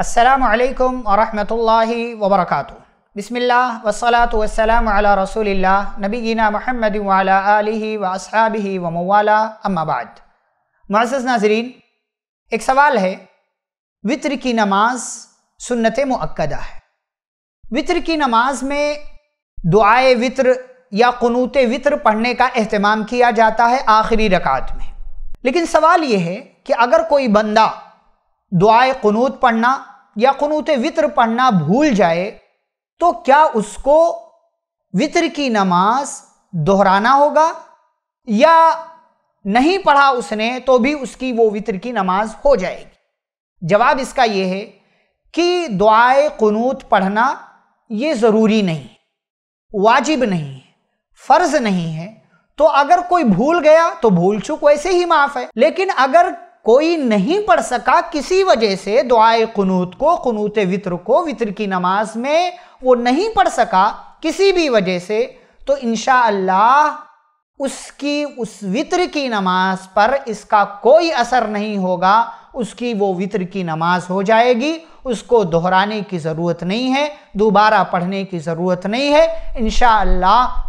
असलकम वरहमल वबरक बसमिल्ल वसलात वसलाम रसोल्ला नबीना महमद वसहाबी वमवाला अम्माबाद मज़ नाजरीन एक सवाल है वित्र की नमाज सुन्नत मक्दा है वित्र की नमाज में दुआए वित्र या क़नूत वित्र पढ़ने का अहतमाम किया जाता है आखिरी रकात में लेकिन सवाल ये है कि अगर कोई बंदा दुआए क़नूत पढ़ना या क़नूत वित्र पढ़ना भूल जाए तो क्या उसको वित्र की नमाज दोहराना होगा या नहीं पढ़ा उसने तो भी उसकी वो वित्र की नमाज हो जाएगी जवाब इसका ये है कि दुआए क़नूत पढ़ना ये ज़रूरी नहीं वाजिब नहीं है फ़र्ज़ नहीं है तो अगर कोई भूल गया तो भूल चुक वैसे ही माफ़ है लेकिन अगर कोई नहीं पढ़ सका किसी वजह से दुआए कनूत को कनूत वित्र को वित्र की नमाज में वो नहीं पढ़ सका किसी भी वजह से तो अल्लाह उसकी उस वित्र की नमाज पर इसका कोई असर नहीं होगा उसकी वो वितर की नमाज हो जाएगी उसको दोहराने की ज़रूरत नहीं है दोबारा पढ़ने की ज़रूरत नहीं है इन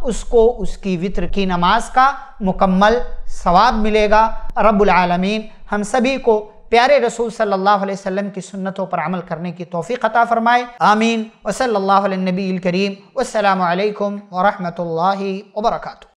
उसको उसकी वितर की नमाज का मुकम्मल सवाब मिलेगा रबालमीन हम सभी को प्यारे रसूल सल्लल्लाहु अलैहि वसल्लम की सुन्नतों पर अमल करने की तोफ़ी अता फ़रमाए आमीन व नबी करीम अल्लाम वरहल वर्का